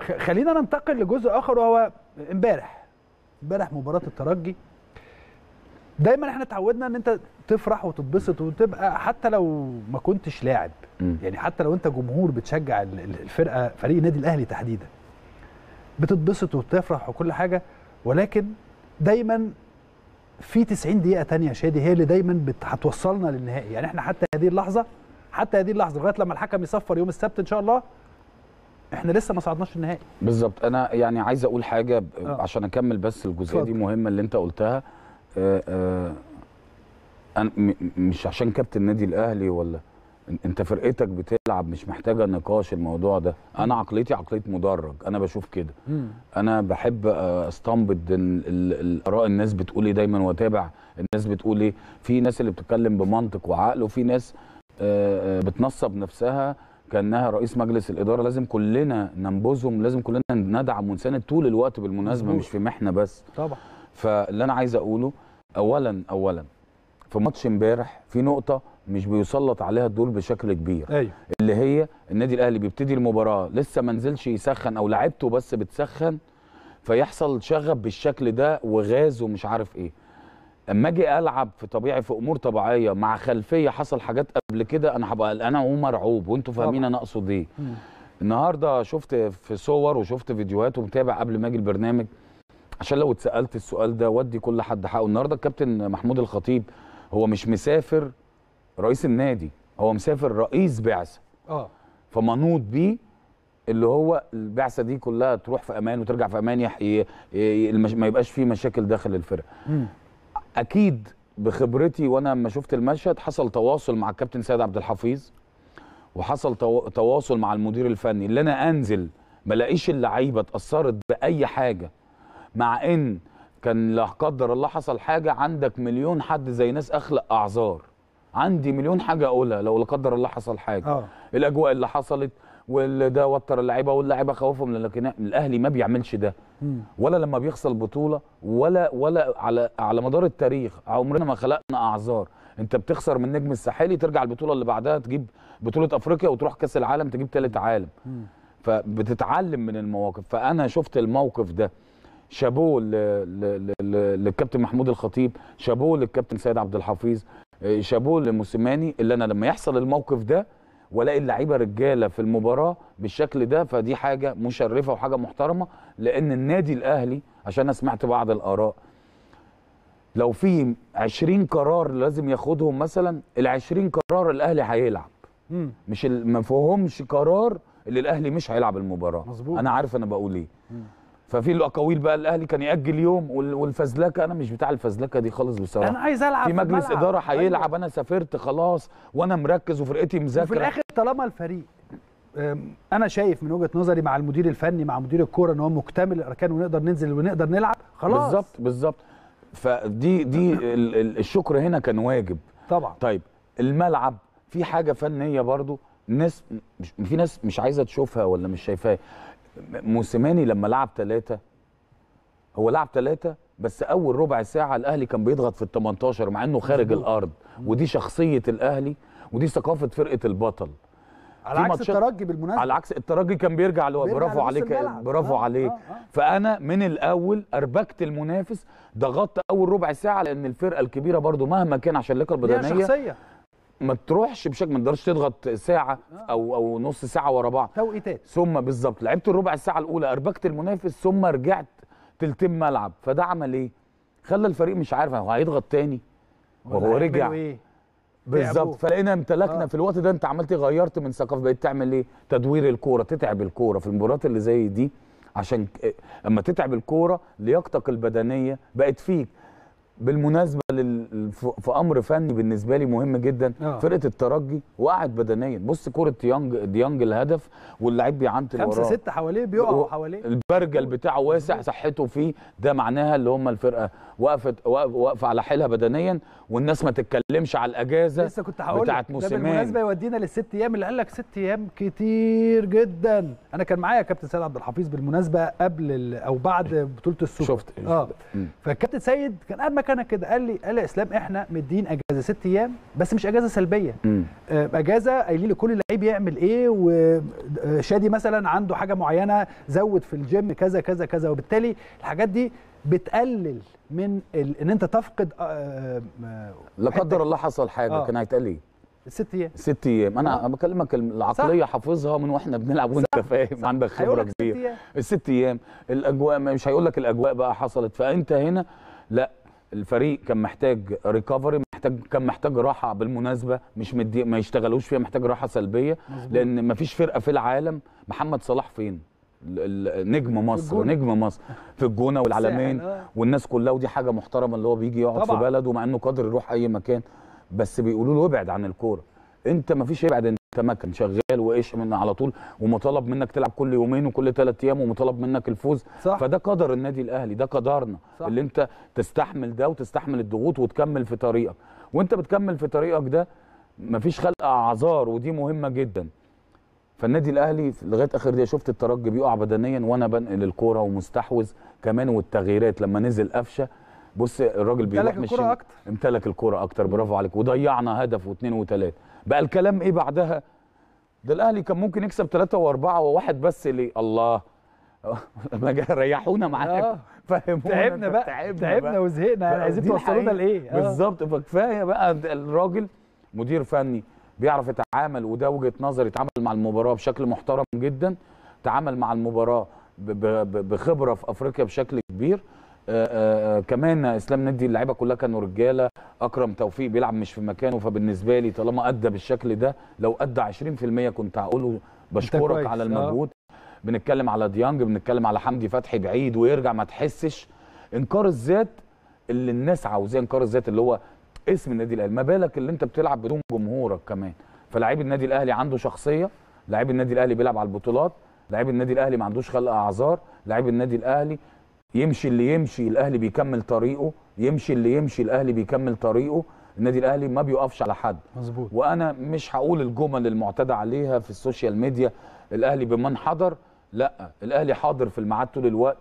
خلينا ننتقل لجزء اخر وهو امبارح امبارح مباراه الترجي دايما احنا اتعودنا ان انت تفرح وتتبسط وتبقى حتى لو ما كنتش لاعب م. يعني حتى لو انت جمهور بتشجع الفرقه فريق النادي الاهلي تحديدا بتتبسط وبتفرح وكل حاجه ولكن دايما في 90 دقيقه ثانيه شادي هي اللي دايما هتوصلنا للنهائي يعني احنا حتى هذه اللحظه حتى هذه اللحظه لغايه لما الحكم يصفر يوم السبت ان شاء الله احنا لسه ما صعدناش النهائي بالظبط انا يعني عايز اقول حاجه آه. عشان اكمل بس الجزئيه دي مهمه اللي انت قلتها آآ آه، آآ آه، أنا مش عشان كابتن النادي الاهلي ولا انت فرقتك بتلعب مش محتاجه نقاش الموضوع ده انا عقليتي عقليه مدرج انا بشوف كده انا بحب آه، استنبط الاراء الناس بتقول ايه دايما واتابع الناس بتقول ايه في ناس اللي بتتكلم بمنطق وعقل وفي ناس بتنصب نفسها كانها رئيس مجلس الاداره لازم كلنا ننبذهم لازم كلنا ندعم ونساند طول الوقت بالمناسبه مش في محنه بس طبعا فاللي انا عايز اقوله اولا اولا في ماتش امبارح في نقطه مش بيسلط عليها الدور بشكل كبير أيوه. اللي هي النادي الاهلي بيبتدي المباراه لسه ما نزلش يسخن او لعبته بس بتسخن فيحصل شغب بالشكل ده وغاز ومش عارف ايه لما اجي العب في طبيعي في امور طبيعيه مع خلفيه حصل حاجات قبل كده انا هبقى قلقان ومرعوب وانتوا فاهمين انا اقصد ايه النهارده شفت في صور وشفت فيديوهات ومتابع قبل ما اجي البرنامج عشان لو اتسالت السؤال ده ودي كل حد حقه النهارده الكابتن محمود الخطيب هو مش مسافر رئيس النادي هو مسافر رئيس بعثه اه فمنوط بيه اللي هو البعثه دي كلها تروح في امان وترجع في امان يح... ما يبقاش فيه مشاكل داخل الفرقه اكيد بخبرتي وانا لما شفت المشهد حصل تواصل مع الكابتن سيد عبد الحفيظ وحصل تواصل مع المدير الفني اللي انا انزل ما الاقيش اللعيبه اتاثرت باي حاجه مع ان كان لا قدر الله حصل حاجه عندك مليون حد زي ناس اخلق اعذار عندي مليون حاجه اقولها لو لا قدر الله حصل حاجه أوه. الاجواء اللي حصلت واللي ده وتر اللعيبه واللعيبه خوفهم لكن الاهلي ما بيعملش ده ولا لما بيخسر بطوله ولا ولا على على مدار التاريخ عمرنا ما خلقنا اعذار انت بتخسر من نجم الساحلي ترجع البطوله اللي بعدها تجيب بطوله افريقيا وتروح كاس العالم تجيب ثالث عالم فبتتعلم من المواقف فانا شفت الموقف ده شابوه للكابتن محمود الخطيب شابوه للكابتن سيد عبد الحفيظ آه، شابوه لموسيماني اللي انا لما يحصل الموقف ده والاقي اللعيبه رجاله في المباراه بالشكل ده فدي حاجه مشرفه وحاجه محترمه لان النادي الاهلي عشان انا سمعت بعض الاراء لو في 20 قرار لازم ياخدهم مثلا ال 20 قرار الاهلي هيلعب مش ما فيهمش قرار اللي الاهلي مش هيلعب المباراه مظبوط. انا عارف انا بقول ايه ففي الاقاويل بقى الاهلي كان ياجل يوم والفزلكه انا مش بتاع الفزلكه دي خالص بصراحه انا عايز العب في مجلس ملعب. اداره هيلعب أيوة. انا سافرت خلاص وانا مركز وفرقتي مذاكره وفي الاخر طالما الفريق انا شايف من وجهه نظري مع المدير الفني مع مدير الكوره ان هو مكتمل الاركان ونقدر ننزل ونقدر نلعب خلاص بالظبط بالظبط فدي دي الشكر هنا كان واجب طبعا طيب الملعب في حاجه فنيه برضو ناس في ناس مش عايزه تشوفها ولا مش شايفاها موسيماني لما لعب ثلاثه هو لعب ثلاثه بس اول ربع ساعه الاهلي كان بيضغط في ال 18 مع انه خارج الارض ودي شخصيه الاهلي ودي ثقافه فرقه البطل على عكس الترجي بالمناسبه على عكس الترجي كان بيرجع له برافو عليك برافو آه عليك آه آه. فانا من الاول اربكت المنافس ضغطت اول ربع ساعه لان الفرقه الكبيره برضو مهما كان عشان اللياقه البدنيه ما تروحش بشكل ما تقدرش تضغط ساعه آه. او او نص ساعه ورا بعض توقيتات ثم بالظبط لعبت الربع الساعه الاولى اربكت المنافس ثم رجعت تلتم ملعب فده عمل ايه؟ خلى الفريق مش عارف هو هيضغط تاني وهو رجع إيه؟ بالظبط فلقينا امتلكنا آه. في الوقت ده انت عملت إيه؟ غيرت من ثقافه بقيت تعمل ايه؟ تدوير الكوره تتعب الكوره في المباريات اللي زي دي عشان اما تتعب الكوره لياقتك البدنيه بقت فيك بالمناسبه لل... في امر فني بالنسبه لي مهم جدا آه. فرقه الترجي وقعت بدنيا بص كوره ديانج ديانج الهدف واللعيب بيعنتل وراه خمسه سته حواليه بيقعوا حواليه البرجل بتاعه واسع صحته فيه ده معناها اللي هم الفرقه وقفت واقفه على حيلها بدنيا والناس ما تتكلمش على الاجازه لسه كنت هقول بتاعت ده بالمناسبه يودينا للست ايام اللي قال لك ست ايام كتير جدا انا كان معايا كابتن سيد عبد الحفيظ بالمناسبه قبل ال... او بعد بطوله السوبر شفت اه فالكابتن سيد كان قاعد كان كده قال لي قال لي اسلام احنا مدين اجازه ست ايام بس مش اجازه سلبيه مم. آه، اجازه قايلين لكل لعيب يعمل ايه وشادي آه، مثلا عنده حاجه معينه زود في الجيم كذا كذا كذا وبالتالي الحاجات دي بتقلل من ال... ان انت تفقد آه، لا قدر الله حصل حاجه آه. كان هيتقال ايه؟ ست ايام ست ايام انا آه. بكلمك العقليه صح. حافظها من واحنا بنلعب وانت فاهم عندك خبره كبيره الست ايام الاجواء مش هيقول لك الاجواء بقى حصلت فانت هنا لا الفريق كان محتاج ريكفري محتاج كان محتاج راحه بالمناسبه مش مدي ما يشتغلوش فيها محتاج راحه سلبيه مزبوط. لان ما فيش فرقه في العالم محمد صلاح فين نجم مصر نجم مصر في الجونه والعالمين آه. والناس كلها ودي حاجه محترمه اللي هو بيجي يقعد طبعا. في بلده مع انه قادر يروح اي مكان بس بيقولوا له ابعد عن الكوره انت ما فيش ابعد انت تمكن شغال وقش من على طول ومطالب منك تلعب كل يومين وكل ثلاث ايام ومطالب منك الفوز صح. فده قدر النادي الاهلي ده قدرنا صح. اللي انت تستحمل ده وتستحمل الضغوط وتكمل في طريقك وانت بتكمل في طريقك ده مفيش خلق اعذار ودي مهمه جدا فالنادي الاهلي لغايه اخر دقيقه شفت الترجي بيقع بدنيا وانا بنقل الكوره ومستحوذ كمان والتغييرات لما نزل قفشه بص الراجل بيروح مش الكرة اكتر امتلك الكرة اكتر برافو عليك وضيعنا هدف واثنين وثلاثه بقى الكلام ايه بعدها ده الاهلي كان ممكن يكسب ثلاثه واربعه وواحد بس ليه الله ما ريحونا معاك آه. فهمونا تعبنا بقى تعبنا, تعبنا بقى. وزهقنا عايزين توصلونا لايه آه. بالظبط فكفايه بقى الراجل مدير فني بيعرف يتعامل وده وجهه نظري يتعامل مع المباراه بشكل محترم جدا تعامل مع المباراه بخبره في افريقيا بشكل كبير آآ آه، آآ آه، آه، كمان اسلام ندي اللعيبه كلها كانوا رجاله اكرم توفيق بيلعب مش في مكانه فبالنسبه لي طالما ادى بالشكل ده لو ادى 20% كنت هقوله بشكرك على المجهود بنتكلم على ديانج بنتكلم على حمدي فتحي بعيد ويرجع ما تحسش انكار الذات اللي الناس عاوزاه انكار الذات اللي هو اسم النادي الاهلي ما بالك اللي انت بتلعب بدون جمهورك كمان فلاعيب النادي الاهلي عنده شخصيه لاعيب النادي الاهلي بيلعب على البطولات لاعيب النادي الاهلي ما عندوش خلق اعذار لاعيب النادي الاهلي يمشي اللي يمشي الاهلي بيكمل طريقه يمشي اللي يمشي الاهلي بيكمل طريقه النادي الاهلي ما بيقفش على حد مظبوط وانا مش هقول الجمل المعتدى عليها في السوشيال ميديا الاهلي بمن حضر لا الاهلي حاضر في الميعاد طول الوقت